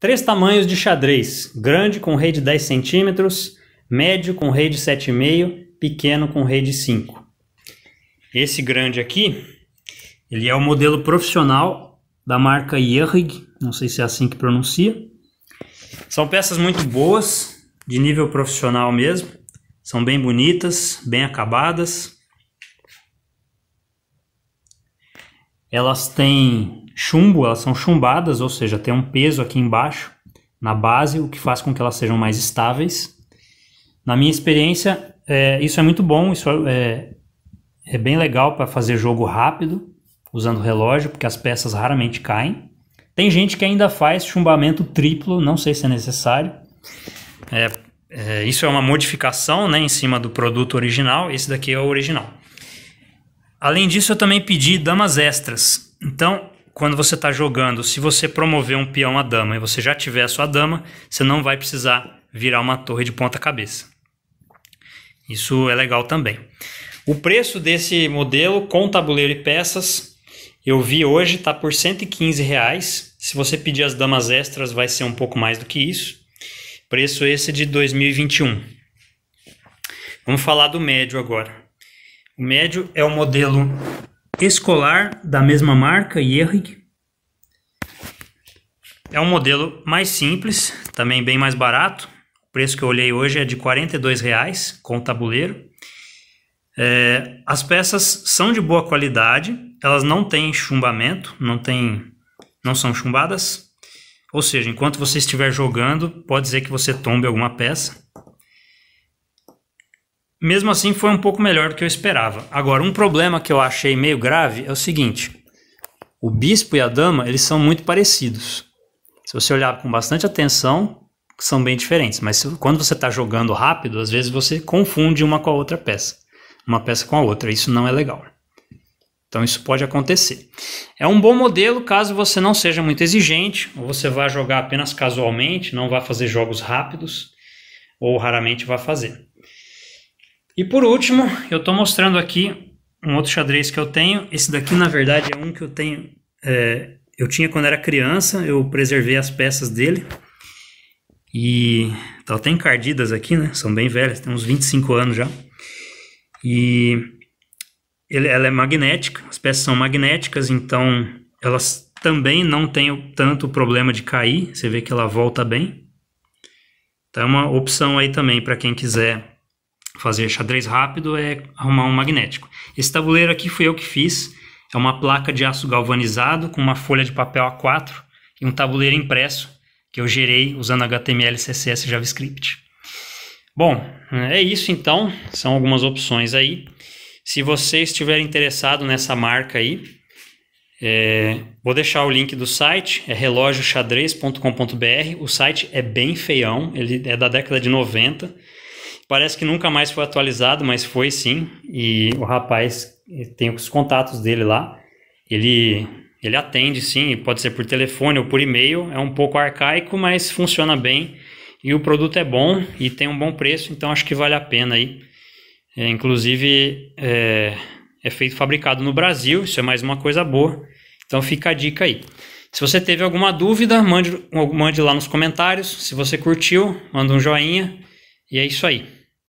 Três tamanhos de xadrez: grande com rei de 10 centímetros, médio com rei de 7,5, pequeno com rei de 5. Esse grande aqui, ele é o modelo profissional da marca Yerrig, não sei se é assim que pronuncia. São peças muito boas, de nível profissional mesmo. São bem bonitas, bem acabadas. Elas têm chumbo, elas são chumbadas, ou seja, tem um peso aqui embaixo na base, o que faz com que elas sejam mais estáveis. Na minha experiência, é, isso é muito bom, isso é, é, é bem legal para fazer jogo rápido, usando relógio, porque as peças raramente caem. Tem gente que ainda faz chumbamento triplo, não sei se é necessário. É, é, isso é uma modificação né, em cima do produto original, esse daqui é o original. Além disso, eu também pedi damas extras. Então, quando você está jogando, se você promover um peão à dama e você já tiver a sua dama, você não vai precisar virar uma torre de ponta cabeça. Isso é legal também. O preço desse modelo com tabuleiro e peças, eu vi hoje, está por 115 reais. Se você pedir as damas extras, vai ser um pouco mais do que isso. Preço esse de 2021. Vamos falar do médio agora. O médio é o modelo escolar da mesma marca, Yerrig. É um modelo mais simples, também bem mais barato. O preço que eu olhei hoje é de R$ 42,00 com tabuleiro. É, as peças são de boa qualidade, elas não têm chumbamento, não, têm, não são chumbadas. Ou seja, enquanto você estiver jogando, pode ser que você tombe alguma peça. Mesmo assim, foi um pouco melhor do que eu esperava. Agora, um problema que eu achei meio grave é o seguinte: o bispo e a dama eles são muito parecidos. Se você olhar com bastante atenção, são bem diferentes. Mas quando você está jogando rápido, às vezes você confunde uma com a outra peça, uma peça com a outra. Isso não é legal. Então isso pode acontecer. É um bom modelo caso você não seja muito exigente, ou você vá jogar apenas casualmente, não vá fazer jogos rápidos, ou raramente vá fazer. E por último, eu estou mostrando aqui um outro xadrez que eu tenho. Esse daqui, na verdade, é um que eu tenho. É, eu tinha quando era criança, eu preservei as peças dele. E tá até encardidas aqui, né? São bem velhas, tem uns 25 anos já. E ele, ela é magnética, as peças são magnéticas, então elas também não têm tanto problema de cair. Você vê que ela volta bem. Então é uma opção aí também para quem quiser fazer xadrez rápido é arrumar um magnético. Esse tabuleiro aqui fui eu que fiz. É uma placa de aço galvanizado com uma folha de papel A4 e um tabuleiro impresso que eu gerei usando HTML, CSS e JavaScript. Bom, é isso então. São algumas opções aí. Se você estiver interessado nessa marca aí, é, vou deixar o link do site, é relógioxadrez.com.br. O site é bem feião, ele é da década de 90 Parece que nunca mais foi atualizado, mas foi sim. E o rapaz eh, tem os contatos dele lá. Ele ele atende sim, pode ser por telefone ou por e-mail. É um pouco arcaico, mas funciona bem. E o produto é bom e tem um bom preço, então acho que vale a pena aí. É, inclusive, é, é, feito fabricado no Brasil, isso é mais uma coisa boa. Então fica a dica aí. Se você teve alguma dúvida, mande, mande lá nos comentários. Se você curtiu, manda um joinha. E é isso aí.